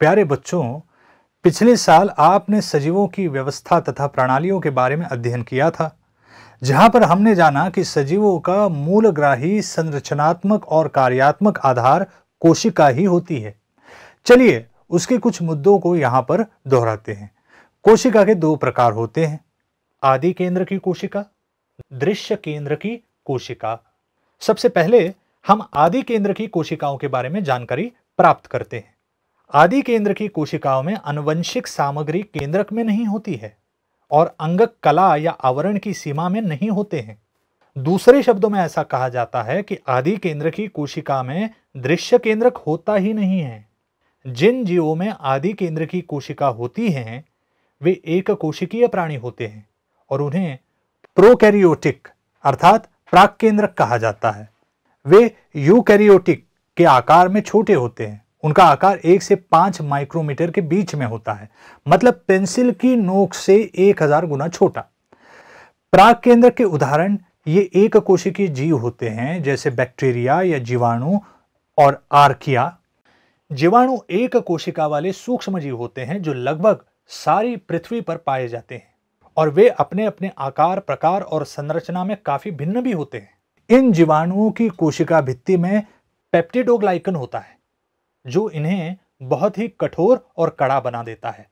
प्यारे बच्चों पिछले साल आपने सजीवों की व्यवस्था तथा प्रणालियों के बारे में अध्ययन किया था जहां पर हमने जाना कि सजीवों का मूलग्राही संरचनात्मक और कार्यात्मक आधार कोशिका ही होती है चलिए उसके कुछ मुद्दों को यहाँ पर दोहराते हैं कोशिका के दो प्रकार होते हैं आदि केंद्र की कोशिका दृश्य केंद्र की कोशिका सबसे पहले हम आदि केंद्र की कोशिकाओं के बारे में जानकारी प्राप्त करते हैं आदि केंद्र की कोशिकाओं में अनुवंशिक सामग्री केंद्रक में नहीं होती है और अंगक कला या आवरण की सीमा में नहीं होते हैं दूसरे शब्दों में ऐसा कहा जाता है कि आदि केंद्र की कोशिका में दृश्य केंद्रक होता ही नहीं है जिन जीवों में आदि केंद्र की कोशिका होती हैं वे एक कोशिकीय प्राणी होते हैं और उन्हें प्रोकैरियोटिक अर्थात प्राक केंद्रक कहा जाता है वे यूकैरियोटिक के आकार में छोटे होते हैं उनका आकार एक से पांच माइक्रोमीटर के बीच में होता है मतलब पेंसिल की नोक से एक हजार गुना छोटा प्राग केंद्र के उदाहरण ये एक कोशिकीय जीव होते हैं जैसे बैक्टीरिया या जीवाणु और आर्किया जीवाणु एक कोशिका वाले सूक्ष्म जीव होते हैं जो लगभग सारी पृथ्वी पर पाए जाते हैं और वे अपने अपने आकार प्रकार और संरचना में काफी भिन्न भी होते हैं इन जीवाणुओं की कोशिका भित्ति में पेप्टिडोग्लाइकन होता है जो इन्हें बहुत ही कठोर और कड़ा बना देता है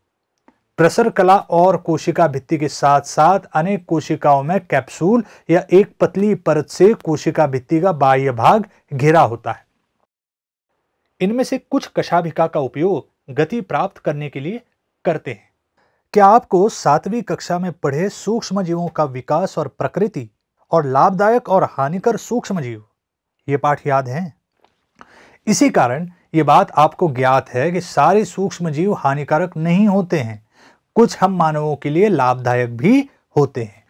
प्रसर कला और कोशिका भित्ति के साथ साथ अनेक कोशिकाओं में कैप्सूल या एक पतली परत से कोशिका भित्ति का बाह्य भाग घिरा होता है इनमें से कुछ कशाभिका का उपयोग गति प्राप्त करने के लिए करते हैं क्या आपको सातवीं कक्षा में पढ़े सूक्ष्म जीवों का विकास और प्रकृति और लाभदायक और हानिकर सूक्ष्म जीव ये पाठ याद हैं इसी कारण ये बात आपको ज्ञात है कि सारे सूक्ष्म जीव हानिकारक नहीं होते हैं कुछ हम मानवों के लिए लाभदायक भी होते हैं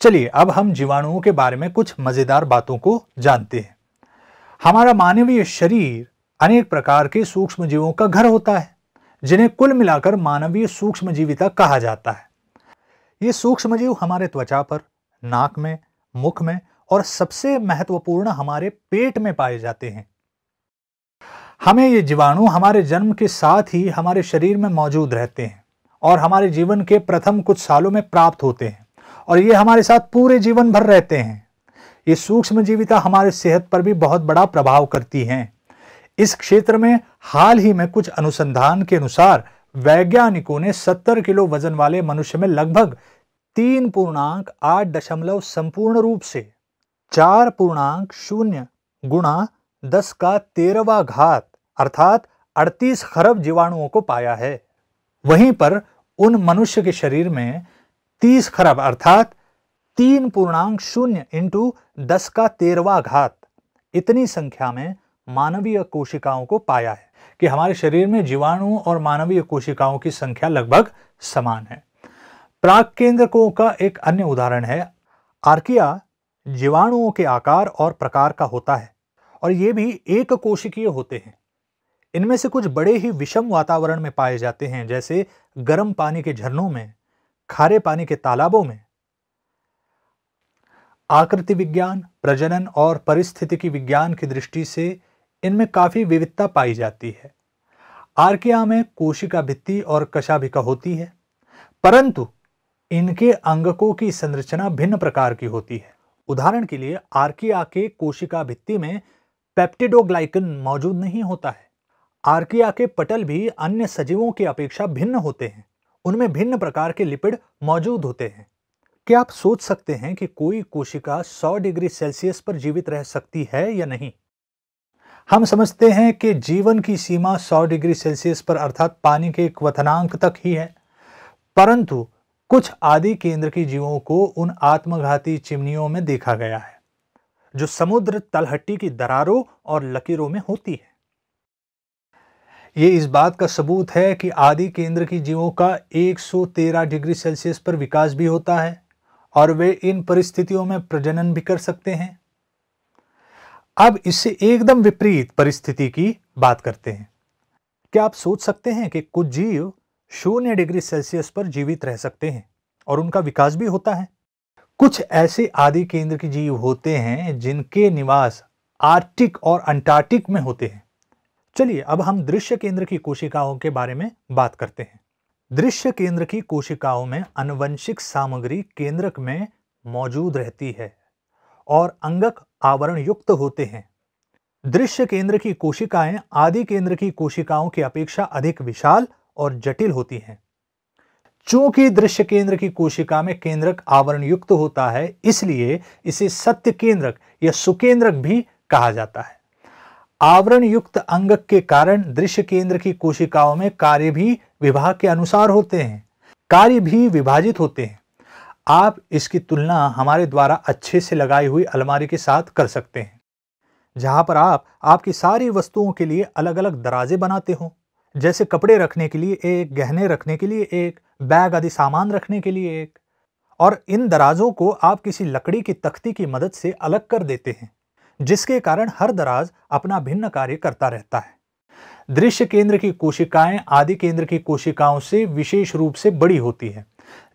चलिए अब हम जीवाणुओं के बारे में कुछ मज़ेदार बातों को जानते हैं हमारा मानवीय शरीर अनेक प्रकार के सूक्ष्म जीवों का घर होता है जिन्हें कुल मिलाकर मानवीय सूक्ष्म जीविता कहा जाता है ये सूक्ष्म जीव हमारे त्वचा पर नाक में मुख में और सबसे महत्वपूर्ण हमारे पेट में पाए जाते हैं हमें ये जीवाणु हमारे जन्म के साथ ही हमारे शरीर में मौजूद रहते हैं और हमारे जीवन के प्रथम कुछ सालों में प्राप्त होते हैं और ये हमारे साथ पूरे जीवन भर रहते हैं ये सूक्ष्म जीविता हमारे सेहत पर भी बहुत बड़ा प्रभाव करती हैं इस क्षेत्र में हाल ही में कुछ अनुसंधान के अनुसार वैज्ञानिकों ने 70 किलो वजन वाले मनुष्य में लगभग तीन पूर्णांक आठ दशमलव संपूर्ण रूप से चार पूर्णांक शून्य गुणा दस का तेरहवा घात अर्थात अड़तीस खरब जीवाणुओं को पाया है वहीं पर उन मनुष्य के शरीर में तीस खरब अर्थात तीन पूर्णांक शून्य इंटू दस का तेरहवा घात इतनी संख्या में मानवीय कोशिकाओं को पाया है कि हमारे शरीर में जीवाणु और मानवीय कोशिकाओं की संख्या लगभग समान है प्राक केंद्रकों का एक अन्य उदाहरण है आर्किया जीवाणुओं के आकार और प्रकार का होता है और ये भी एक कोशिकीय होते हैं इनमें से कुछ बड़े ही विषम वातावरण में पाए जाते हैं जैसे गर्म पानी के झरनों में खारे पानी के तालाबों में आकृति विज्ञान प्रजनन और परिस्थितिकी विज्ञान की दृष्टि से इनमें काफ़ी विविधता पाई जाती है आर्किया में कोशिका भित्ति और कशाभिका होती है परंतु इनके अंगकों की संरचना भिन्न प्रकार की होती है उदाहरण के लिए आर्किया के कोशिका भित्ति में पेप्टिडोग्लाइकन मौजूद नहीं होता है आर्किया के पटल भी अन्य सजीवों की अपेक्षा भिन्न होते हैं उनमें भिन्न प्रकार के लिपिड मौजूद होते हैं क्या आप सोच सकते हैं कि कोई कोशिका 100 डिग्री सेल्सियस पर जीवित रह सकती है या नहीं हम समझते हैं कि जीवन की सीमा 100 डिग्री सेल्सियस पर अर्थात पानी के क्वथनांक तक ही है परंतु कुछ आदि केंद्र की जीवों को उन आत्मघाती चिमनियों में देखा गया है जो समुद्र तलहटी की दरारों और लकीरों में होती है ये इस बात का सबूत है कि आदि केंद्र की जीवों का 113 डिग्री सेल्सियस पर विकास भी होता है और वे इन परिस्थितियों में प्रजनन भी कर सकते हैं अब इससे एकदम विपरीत परिस्थिति की बात करते हैं क्या आप सोच सकते हैं कि कुछ जीव शून्य डिग्री सेल्सियस पर जीवित रह सकते हैं और उनका विकास भी होता है कुछ ऐसे आदि केंद्र के जीव होते हैं जिनके निवास आर्टिक और अंटार्कटिक में होते हैं चलिए अब हम दृश्य केंद्र की कोशिकाओं के बारे में बात करते हैं दृश्य केंद्र की कोशिकाओं में अनुवंशिक सामग्री केंद्रक में मौजूद रहती है और अंगक आवरण युक्त होते हैं दृश्य केंद्र की कोशिकाएं आदि केंद्र की कोशिकाओं की अपेक्षा अधिक विशाल और जटिल होती हैं चूंकि दृश्य केंद्र की कोशिका में केंद्रक आवरण युक्त होता है इसलिए इसे सत्य केंद्रक या सुकेंद्रक भी कहा जाता है आवरण युक्त अंगक के कारण दृश्य केंद्र की कोशिकाओं में कार्य भी विभाग के अनुसार होते हैं कार्य भी विभाजित होते हैं आप इसकी तुलना हमारे द्वारा अच्छे से लगाई हुई अलमारी के साथ कर सकते हैं जहां पर आप आपकी सारी वस्तुओं के लिए अलग अलग दराजे बनाते हो जैसे कपड़े रखने के लिए एक गहने रखने के लिए एक बैग आदि सामान रखने के लिए एक और इन दराजों को आप किसी लकड़ी की तख्ती की मदद से अलग कर देते हैं जिसके कारण हर दराज अपना भिन्न कार्य करता रहता है दृश्य केंद्र की कोशिकाएं आदि केंद्र की कोशिकाओं से विशेष रूप से बड़ी होती है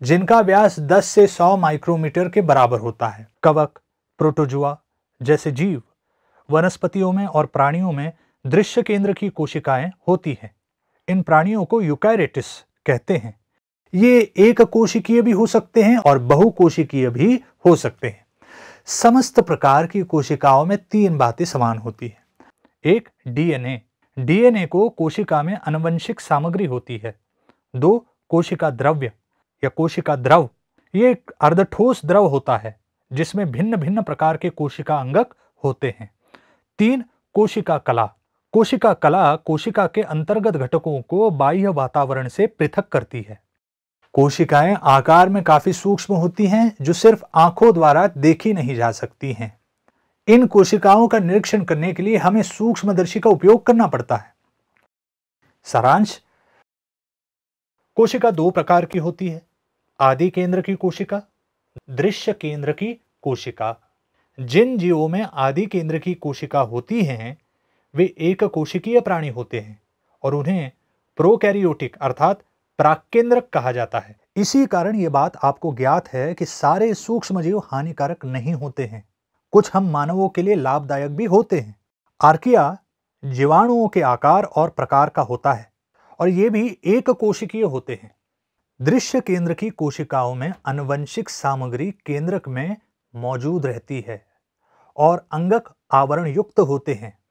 जिनका व्यास 10 से 100 माइक्रोमीटर के बराबर होता है कवक प्रोटोजुआ जैसे जीव वनस्पतियों में और प्राणियों में दृश्य केंद्र की कोशिकाएं होती हैं इन प्राणियों को यूकैरेटिस कहते हैं ये एक कोशिकीय भी हो सकते हैं और बहुकोशिकीय भी हो सकते हैं समस्त प्रकार की कोशिकाओं में तीन बातें समान होती है एक डीएनए डीएनए को कोशिका में अनुवंशिक सामग्री होती है दो कोशिका द्रव्य या कोशिका द्रव ये एक अर्धठोस द्रव होता है जिसमें भिन्न भिन्न प्रकार के कोशिका अंगक होते हैं तीन कोशिका कला कोशिका कला कोशिका के अंतर्गत घटकों को बाह्य वातावरण से पृथक करती है कोशिकाएं आकार में काफी सूक्ष्म होती हैं जो सिर्फ आंखों द्वारा देखी नहीं जा सकती हैं इन कोशिकाओं का निरीक्षण करने के लिए हमें सूक्ष्मदर्शी का उपयोग करना पड़ता है सारांश कोशिका दो प्रकार की होती है आदि केंद्र की कोशिका दृश्य केंद्र की कोशिका जिन जीवों में आदि केंद्र की कोशिका होती हैं वे एक कोशिकीय प्राणी होते हैं और उन्हें प्रोकैरियोटिक अर्थात प्राकेंद्रक कहा जाता है इसी कारण ये बात आपको ज्ञात है कि सारे सूक्ष्म जीव हानिकारक नहीं होते हैं कुछ हम मानवों के लिए लाभदायक भी होते हैं आर्किया जीवाणुओं के आकार और प्रकार का होता है और ये भी एक कोशिकीय होते हैं दृश्य केंद्र की कोशिकाओं में अनुवंशिक सामग्री केंद्रक में मौजूद रहती है और अंगक आवरण युक्त होते हैं